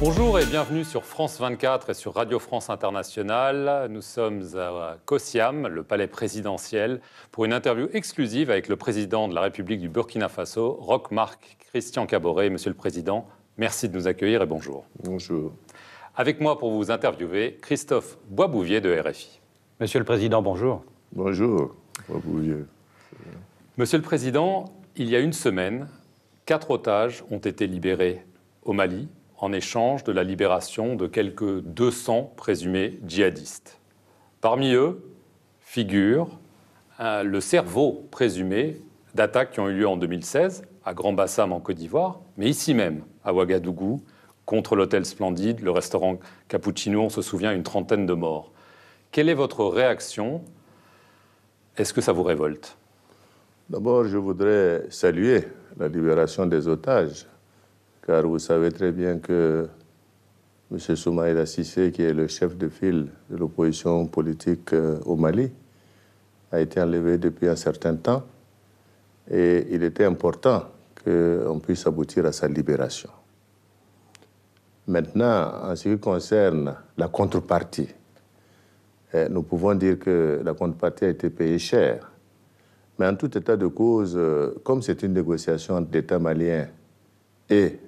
Bonjour et bienvenue sur France 24 et sur Radio France Internationale. Nous sommes à Kossiam, le palais présidentiel, pour une interview exclusive avec le président de la République du Burkina Faso, Roch Marc Christian Caboret. Monsieur le Président, merci de nous accueillir et bonjour. Bonjour. Avec moi pour vous interviewer, Christophe Boisbouvier de RFI. Monsieur le Président, bonjour. Bonjour, Boisbouvier. Monsieur le Président, il y a une semaine, quatre otages ont été libérés au Mali en échange de la libération de quelques 200 présumés djihadistes. Parmi eux figure euh, le cerveau présumé d'attaques qui ont eu lieu en 2016 à Grand Bassam en Côte d'Ivoire, mais ici même, à Ouagadougou, contre l'hôtel Splendide, le restaurant Cappuccino, on se souvient, une trentaine de morts. Quelle est votre réaction Est-ce que ça vous révolte D'abord, je voudrais saluer la libération des otages car vous savez très bien que M. Soumaïla Sissé, qui est le chef de file de l'opposition politique euh, au Mali, a été enlevé depuis un certain temps et il était important qu'on puisse aboutir à sa libération. Maintenant, en ce qui concerne la contrepartie, eh, nous pouvons dire que la contrepartie a été payée cher. Mais en tout état de cause, euh, comme c'est une négociation entre l'État malien et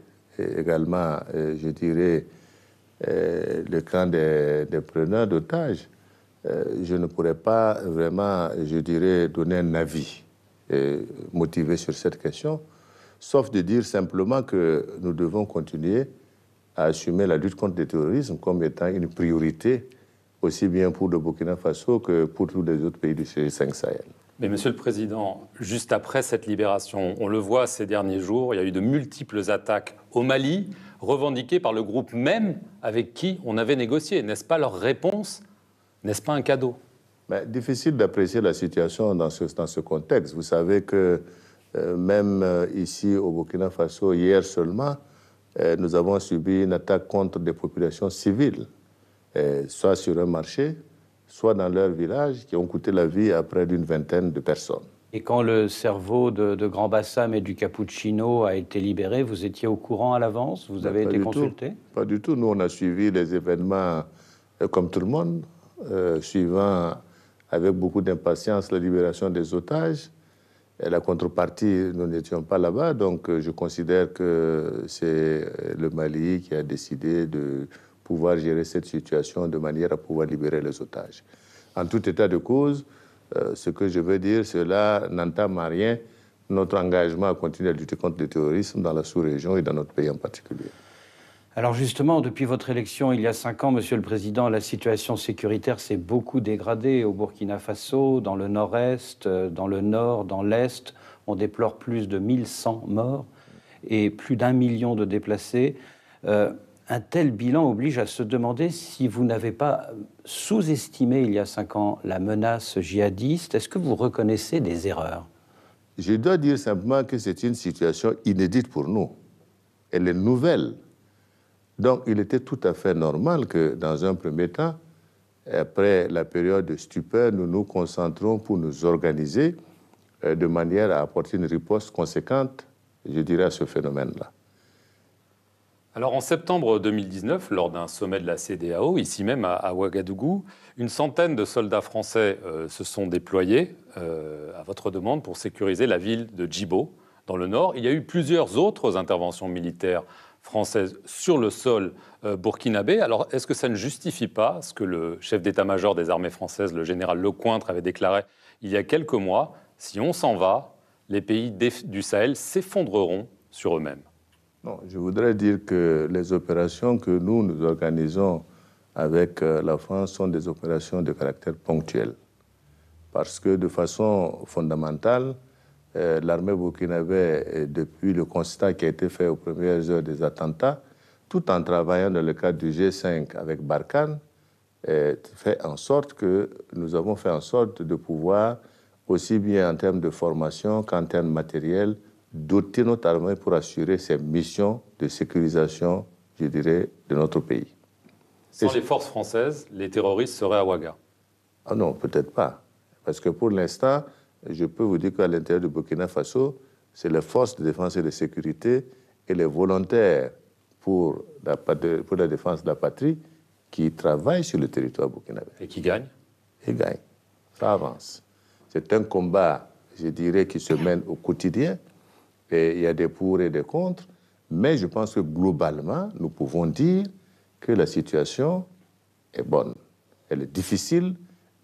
également, euh, je dirais, euh, le camp des, preneurs d'otages, euh, je ne pourrais pas vraiment, je dirais, donner un avis motivé sur cette question, sauf de dire simplement que nous devons continuer à assumer la lutte contre le terrorisme comme étant une priorité, aussi bien pour le Burkina Faso que pour tous les autres pays du c 5 Sahel. Mais Monsieur le Président, juste après cette libération, on le voit ces derniers jours, il y a eu de multiples attaques au Mali, revendiquées par le groupe même avec qui on avait négocié. N'est-ce pas leur réponse N'est-ce pas un cadeau Difficile d'apprécier la situation dans ce, contexte. Vous savez que euh, même euh, ici au Burkina Faso, hier seulement, euh, nous avons subi une attaque contre des populations civiles, soit sur un marché, soit dans leur village, qui ont coûté la vie à près d'une vingtaine de personnes. Et quand le cerveau de, Grand Bassam et du Cappuccino a été libéré, vous étiez au courant à l'avance Vous ben, avez été consulté Pas du tout. Nous, on a suivi les événements euh, comme tout le monde, euh, suivant avec beaucoup d'impatience la libération des otages. Et la contrepartie, nous n'étions pas là-bas, donc euh, je considère que c'est le Mali qui a décidé de pouvoir gérer cette situation de manière à pouvoir libérer les otages. En tout état de cause, euh, ce que je veux dire, cela n'entame à rien notre engagement à continuer à lutter contre le terrorisme dans la sous-région et dans notre pays en particulier. Alors justement, depuis votre élection il y a cinq ans, Monsieur le Président, la situation sécuritaire s'est beaucoup dégradée au Burkina Faso, dans le nord-est, euh, dans le nord, dans l'est. On déplore plus de 1100 morts et plus d'un million de déplacés. Euh, un tel bilan oblige à se demander si vous n'avez pas sous-estimé il y a cinq ans la menace djihadiste. Est-ce que vous reconnaissez des erreurs Je dois dire simplement que c'est une situation inédite pour nous. Elle est nouvelle. Donc il était tout à fait normal que dans un premier temps, après la période de stupeur, nous nous concentrons pour nous organiser euh, de manière à apporter une riposte conséquente, je dirais, à ce phénomène-là. Alors en septembre 2019, lors d'un sommet de la CDAO, ici même à, Ouagadougou, une centaine de soldats français euh, se sont déployés euh, à votre demande pour sécuriser la ville de Djibo, dans le nord. Il y a eu plusieurs autres interventions militaires françaises sur le sol euh, burkinabé. Alors est-ce que ça ne justifie pas ce que le chef d'état-major des armées françaises, le général Lecointre, avait déclaré il y a quelques mois Si on s'en va, les pays du Sahel s'effondreront sur eux-mêmes non, je voudrais dire que les opérations que nous, nous organisons avec euh, la France sont des opérations de caractère ponctuel. Parce que de façon fondamentale, euh, l'armée burkinabé, euh, depuis le constat qui a été fait aux premières heures des attentats, tout en travaillant dans le cadre du G5 avec Barkhane, fait en sorte que nous avons fait en sorte de pouvoir, aussi bien en termes de formation qu'en termes matériels, doter notamment pour assurer ses missions de sécurisation, je dirais, de notre pays. Sans les forces françaises, les terroristes seraient à Ouaga Ah non, peut-être pas. Parce que pour l'instant, je peux vous dire qu'à l'intérieur du Burkina Faso, c'est les forces de défense et de sécurité et les volontaires pour la, pour la défense de la patrie qui travaillent sur le territoire burkinabé. Et qui gagnent Ils gagnent. Ça avance. C'est un combat, je dirais, qui se mène au quotidien. Et il y a des pour et des contre, mais je pense que globalement, nous pouvons dire que la situation est bonne. Elle est difficile,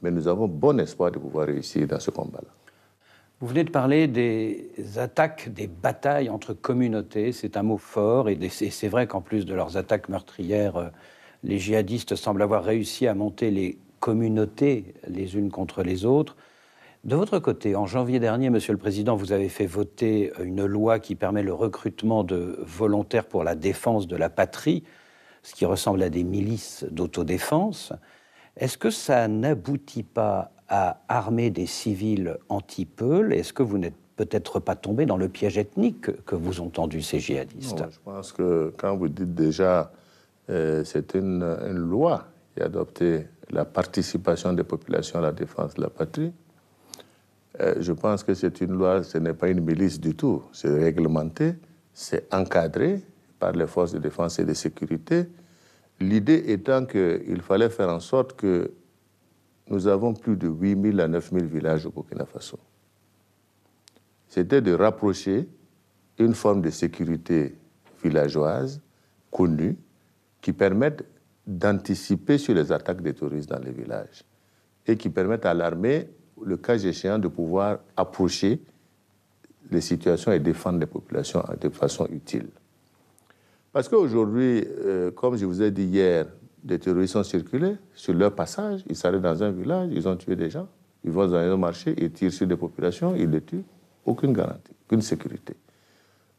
mais nous avons bon espoir de pouvoir réussir dans ce combat-là. Vous venez de parler des attaques, des batailles entre communautés. C'est un mot fort, et, c'est vrai qu'en plus de leurs attaques meurtrières, euh, les djihadistes semblent avoir réussi à monter les communautés les unes contre les autres. De votre côté, en janvier dernier, Monsieur le Président, vous avez fait voter une loi qui permet le recrutement de volontaires pour la défense de la patrie, ce qui ressemble à des milices d'autodéfense. Est-ce que ça n'aboutit pas à armer des civils anti peuple Est-ce que vous n'êtes peut-être pas tombé dans le piège ethnique que vous ont tendu ces djihadistes Je pense que quand vous dites déjà euh, c'est une, une loi qui a adopté la participation des populations à la défense de la patrie, euh, je pense que c'est une loi, ce n'est pas une milice du tout. C'est réglementé, c'est encadré par les forces de défense et de sécurité. L'idée étant qu'il fallait faire en sorte que nous avons plus de 8 000 à 9 000 villages au Burkina Faso. C'était de rapprocher une forme de sécurité villageoise connue qui permette d'anticiper sur les attaques des touristes dans les villages et qui permette à l'armée le cas échéant, de pouvoir approcher les situations et défendre les populations de façon utile. Parce qu'aujourd'hui, euh, comme je vous ai dit hier, des terroristes ont circulé sur leur passage, ils s'arrêtent dans un village, ils ont tué des gens, ils vont dans un marché, ils tirent sur des populations, ils les tuent. Aucune garantie, aucune sécurité.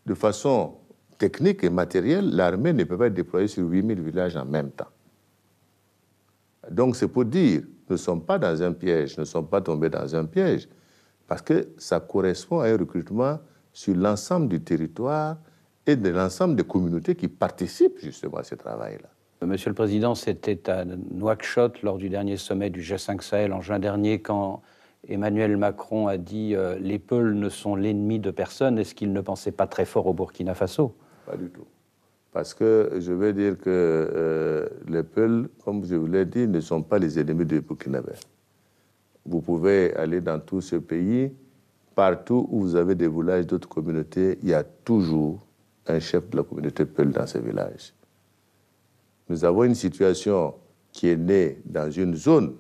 De façon technique et matérielle, l'armée ne peut pas être déployée sur 8000 villages en même temps. Donc c'est pour dire, ne sommes pas dans un piège, ne sommes pas tombés dans un piège, parce que ça correspond à un recrutement sur l'ensemble du territoire et de l'ensemble des communautés qui participent justement à ce travail-là. Monsieur le Président, c'était à Nouakchott lors du dernier sommet du G5 Sahel en juin dernier quand Emmanuel Macron a dit euh, les Peuls ne sont l'ennemi de personne. Est-ce qu'il ne pensait pas très fort au Burkina Faso Pas du tout. Parce que je veux dire que euh, les Peuls, comme je vous l'ai dit, ne sont pas les ennemis du Faso. Vous pouvez aller dans tout ce pays, partout où vous avez des villages d'autres communautés, il y a toujours un chef de la communauté Peul dans ces villages. Nous avons une situation qui est née dans une zone,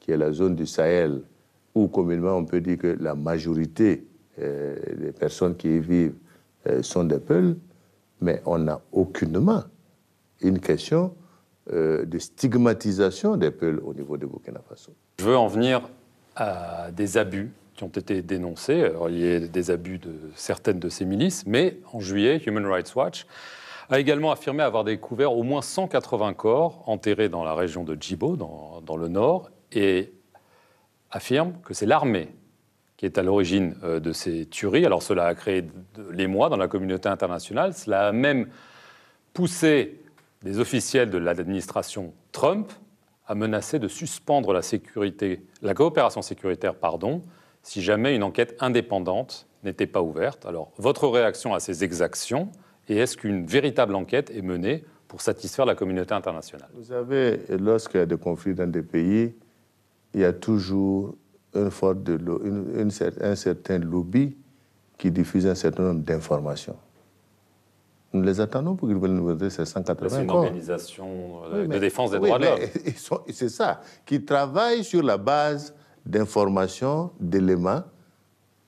qui est la zone du Sahel, où communément on peut dire que la majorité euh, des personnes qui y vivent euh, sont des Peuls mais on n'a aucunement une question euh, de stigmatisation des peuples au niveau de Burkina Faso. Je veux en venir à des abus qui ont été dénoncés, à des abus de certaines de ces milices, mais en juillet, Human Rights Watch a également affirmé avoir découvert au moins 180 corps enterrés dans la région de Djibo, dans le nord, et affirme que c'est l'armée qui est à l'origine euh, de ces tueries. Alors cela a créé de l'émoi dans la communauté internationale, cela a même poussé des officiels de l'administration Trump à menacer de suspendre la, sécurité, la coopération sécuritaire pardon, si jamais une enquête indépendante n'était pas ouverte. Alors votre réaction à ces exactions et est-ce qu'une véritable enquête est menée pour satisfaire la communauté internationale Vous savez, lorsqu'il y a des conflits dans des pays, il y a toujours un certain lobby qui diffuse un certain nombre d'informations. Nous les attendons pour qu'ils nous donner ces 180 C'est une organisation euh, de, défense des droits de l'homme. C'est ça, qui travaille sur la base d'informations, d'éléments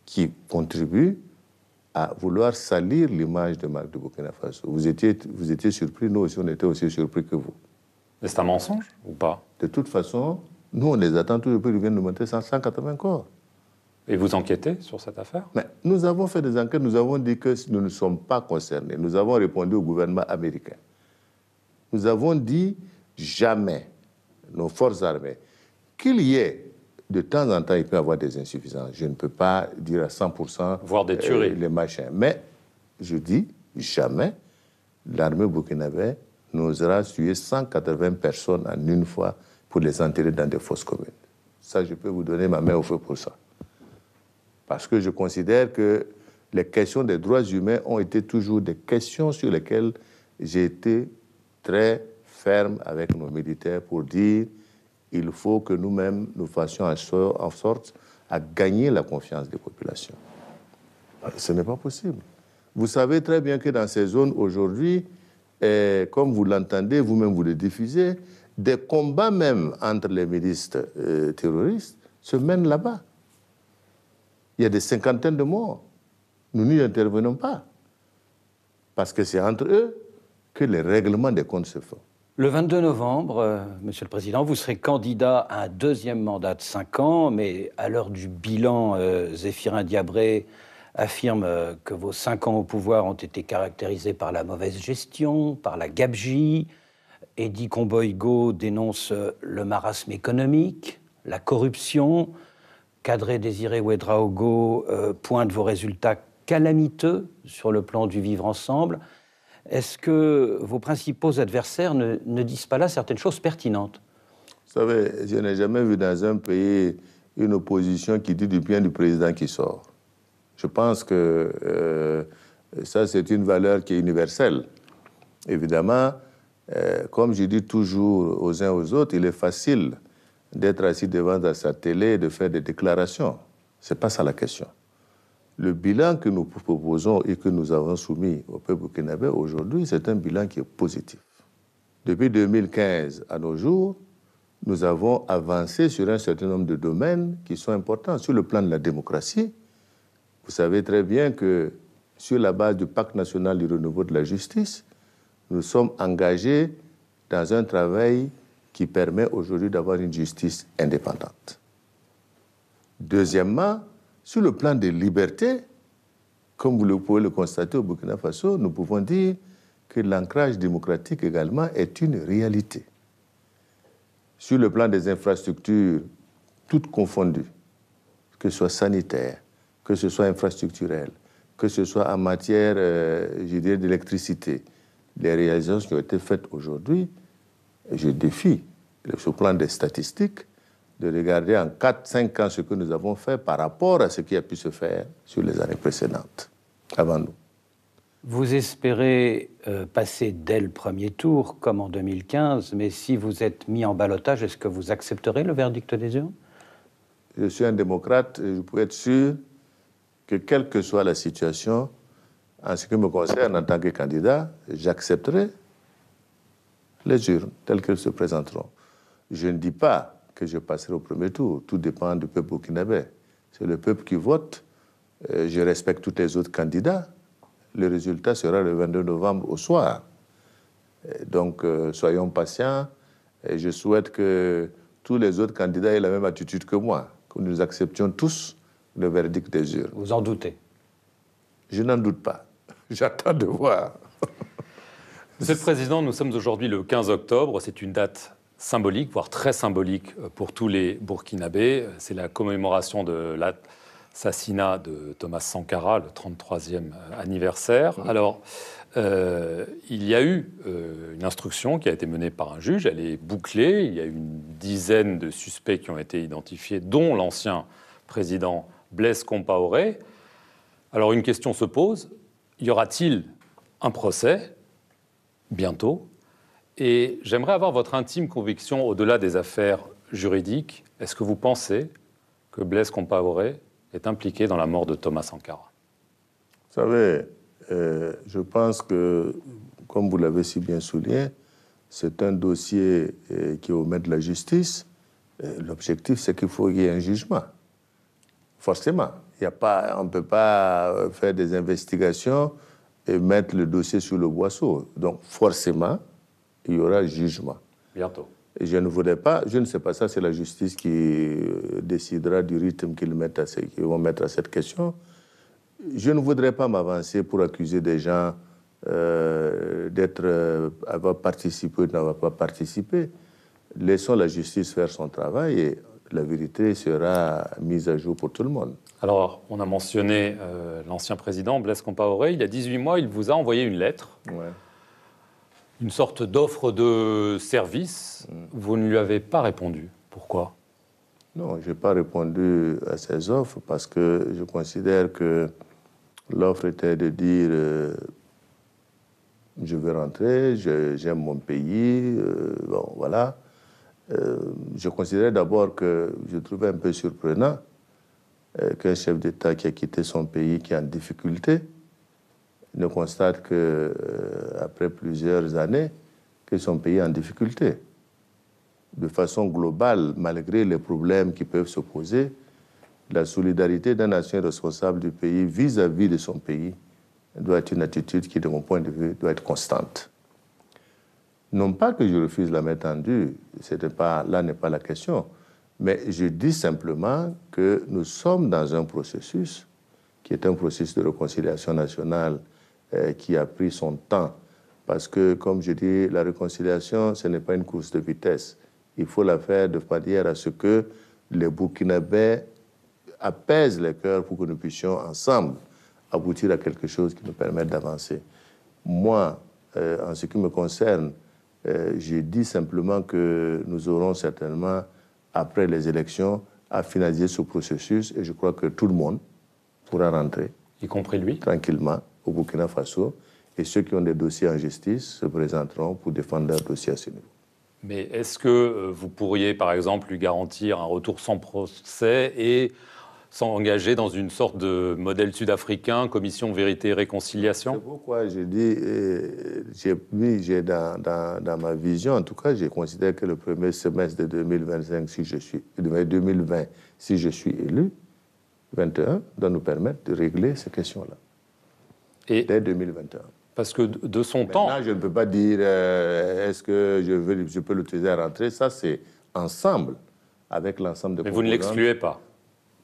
qui contribuent à vouloir salir l'image de Marc de Burkina Faso. Vous étiez, vous étiez surpris, nous aussi, on était aussi surpris que vous. c'est un mensonge ou pas De toute façon, nous, on les attend toujours, pour ils viennent nous monter 180 corps. Et vous enquêtez sur cette affaire Nous avons fait des enquêtes, nous avons dit que nous ne sommes pas concernés. Nous avons répondu au gouvernement américain. Nous avons dit jamais, nos forces armées, qu'il y ait, de temps en temps, il peut y avoir des insuffisances. Je ne peux pas dire à 100% Voir des euh, tueries. les machins. Mais je dis jamais l'armée burkinabé n'osera tuer 180 personnes en une fois pour les enterrer dans des fosses communes. Ça, je peux vous donner ma main au feu pour ça. Parce que je considère que les questions des droits humains ont été toujours des questions sur lesquelles j'ai été très ferme avec nos militaires pour dire il faut que nous-mêmes nous fassions en sorte à gagner la confiance des populations. Ce n'est pas possible. Vous savez très bien que dans ces zones aujourd'hui, comme vous l'entendez, vous-même vous le diffusez, des combats même entre les milices euh, terroristes se mènent là-bas. Il y a des cinquantaines de morts. Nous n'y intervenons pas. Parce que c'est entre eux que les règlements des comptes se font. Le 22 novembre, M. Euh, Monsieur le Président, vous serez candidat à un deuxième mandat de 5 ans, mais à l'heure du bilan, euh, Zéphirin Diabré affirme que vos cinq ans au pouvoir ont été caractérisés par la mauvaise gestion, par la gabegie, Eddie Go dénonce euh, le marasme économique, la corruption. Cadré Désiré Ouedraogo euh, pointe vos résultats calamiteux sur le plan du vivre ensemble. Est-ce que vos principaux adversaires ne, disent pas là certaines choses pertinentes Vous savez, je n'ai jamais vu dans un pays une opposition qui dit du bien du président qui sort. Je pense que euh, ça, c'est une valeur qui est universelle. Évidemment, euh, comme je dis toujours aux uns aux autres, il est facile d'être assis devant sa télé et de faire des déclarations. Ce n'est pas ça la question. Le bilan que nous proposons et que nous avons soumis au peuple burkinabé aujourd'hui, c'est un bilan qui est positif. Depuis 2015 à nos jours, nous avons avancé sur un certain nombre de domaines qui sont importants. Sur le plan de la démocratie, vous savez très bien que sur la base du pacte national du renouveau de la justice, nous sommes engagés dans un travail qui permet aujourd'hui d'avoir une justice indépendante. Deuxièmement, sur le plan des libertés, comme vous le pouvez le constater au Burkina Faso, nous pouvons dire que l'ancrage démocratique également est une réalité. Sur le plan des infrastructures, toutes confondues, que ce soit sanitaire, que ce soit infrastructurel, que ce soit en matière, euh, je dire, d'électricité, les réalisations qui ont été faites aujourd'hui, je défie, sur le plan des statistiques, de regarder en 4-5 ans ce que nous avons fait par rapport à ce qui a pu se faire sur les années précédentes, avant nous. Vous espérez euh, passer dès le premier tour, comme en 2015, mais si vous êtes mis en balotage, est-ce que vous accepterez le verdict des urnes Je suis un démocrate et je peux être sûr que quelle que soit la situation, en ce qui me concerne, en tant que candidat, j'accepterai les urnes telles qu'elles se présenteront. Je ne dis pas que je passerai au premier tour. Tout dépend du peuple burkinabé. C'est le peuple qui vote. Euh, je respecte tous les autres candidats. Le résultat sera le 22 novembre au soir. Euh, donc, euh, soyons patients. Et je souhaite que tous les autres candidats aient la même attitude que moi, que nous acceptions tous le verdict des urnes. Vous en doutez Je n'en doute pas. J'attends de voir. Monsieur le Président, nous sommes aujourd'hui le 15 octobre. C'est une date symbolique, voire très symbolique pour tous les Burkinabés. C'est la commémoration de l'assassinat de Thomas Sankara, le 33e anniversaire. Alors, euh, il y a eu euh, une instruction qui a été menée par un juge. Elle est bouclée. Il y a une dizaine de suspects qui ont été identifiés, dont l'ancien président Blaise Compaoré. Alors, une question se pose y aura-t-il un procès bientôt Et j'aimerais avoir votre intime conviction au-delà des affaires juridiques. Est-ce que vous pensez que Blaise Compaoré est impliqué dans la mort de Thomas Sankara Vous savez, euh, je pense que, comme vous l'avez si bien souligné, c'est un dossier euh, qui est de la justice. Euh, l'objectif, c'est qu'il faut qu'il y ait un jugement. Forcément y a pas, on ne peut pas euh, faire des investigations et mettre le dossier sur le boisseau. Donc forcément, il y aura jugement. Bientôt. Et je ne voudrais pas, je ne sais pas, ça c'est la justice qui euh, décidera du rythme qu'ils vont mettre à cette question. Je ne voudrais pas m'avancer pour accuser des gens euh, d'être, euh, avoir participé ou n'avoir pas participé. Laissons la justice faire son travail et la vérité sera mise à jour pour tout le monde. Alors, on a mentionné euh, l'ancien président Blaise Compaoré. Il y a 18 mois, il vous a envoyé une lettre, une sorte d'offre de service. Mm. Vous ne lui avez pas répondu. Pourquoi Non, je n'ai pas répondu à ces offres parce que je considère que l'offre était de dire euh, je veux rentrer, j'aime mon pays, euh, bon, voilà. Euh, je considérais d'abord que je trouvais un peu surprenant euh, qu'un chef d'État qui a quitté son pays, qui est en difficulté, ne constate que euh, après plusieurs années que son pays est en difficulté. De façon globale, malgré les problèmes qui peuvent se poser, la solidarité d'un nation responsable du pays vis à -vis de son pays doit être une attitude qui, de mon point de vue, doit être constante. Non pas que je refuse la main tendue, pas, là n'est pas la question, mais je dis simplement que nous sommes dans un processus qui est un processus de réconciliation nationale euh, qui a pris son temps. Parce que, comme je dis, la réconciliation, ce n'est pas une course de vitesse. Il faut la faire de manière à ce que les Burkinabés apaisent les cœurs pour que nous puissions ensemble aboutir à quelque chose qui nous permette d'avancer. Moi, euh, en ce qui me concerne, euh, j'ai dit simplement que nous aurons certainement, après les élections, à finaliser ce processus et je crois que tout le monde pourra rentrer. Y compris lui Tranquillement au Burkina Faso. Et ceux qui ont des dossiers en justice se présenteront pour défendre un dossier à ce niveau. Mais est-ce que euh, vous pourriez, par exemple, lui garantir un retour sans procès et s'engager dans une sorte de modèle sud-africain, commission vérité et réconciliation C'est pourquoi j'ai dit, j'ai dans, dans, ma vision, en tout cas, j'ai considéré que le premier semestre de 2025, si je suis, 2020, si je suis élu, 21, doit nous permettre de régler ces questions-là. Et dès 2021. Parce que de son Maintenant, là Je ne peux pas dire euh, est-ce que je, veux, je peux l'utiliser à rentrer. Ça, c'est ensemble, avec l'ensemble de. Mais vous ne l'excluez pas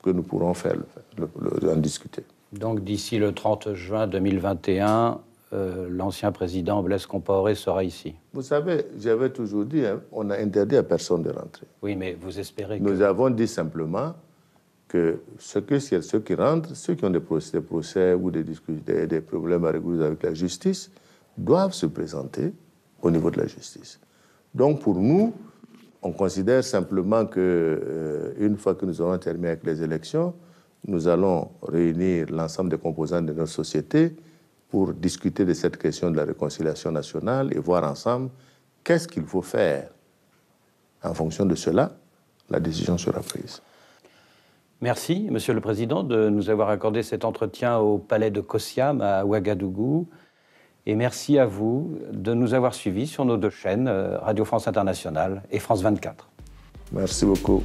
que nous pourrons faire, en discuter. Donc d'ici le 30 juin 2021, euh, l'ancien président Blaise Compaoré sera ici. Vous savez, j'avais toujours dit, hein, on a interdit à personne de rentrer. Oui, mais vous espérez Nous que... Nous avons dit simplement que ceux, ceux qui rentrent, ceux qui ont des procès, procès ou des, des problèmes à régler avec la justice, doivent se présenter au niveau de la justice. Donc pour nous, on considère simplement que, euh, une fois que nous aurons terminé avec les élections, nous allons réunir l'ensemble des composants de notre société pour discuter de cette question de la réconciliation nationale et voir ensemble qu'est-ce qu'il faut faire. En fonction de cela, la décision sera prise. Merci, Monsieur le Président, de nous avoir accordé cet entretien au palais de Kossiam à Ouagadougou. Et merci à vous de nous avoir suivis sur nos deux chaînes, euh, Radio France Internationale et France 24. Merci beaucoup.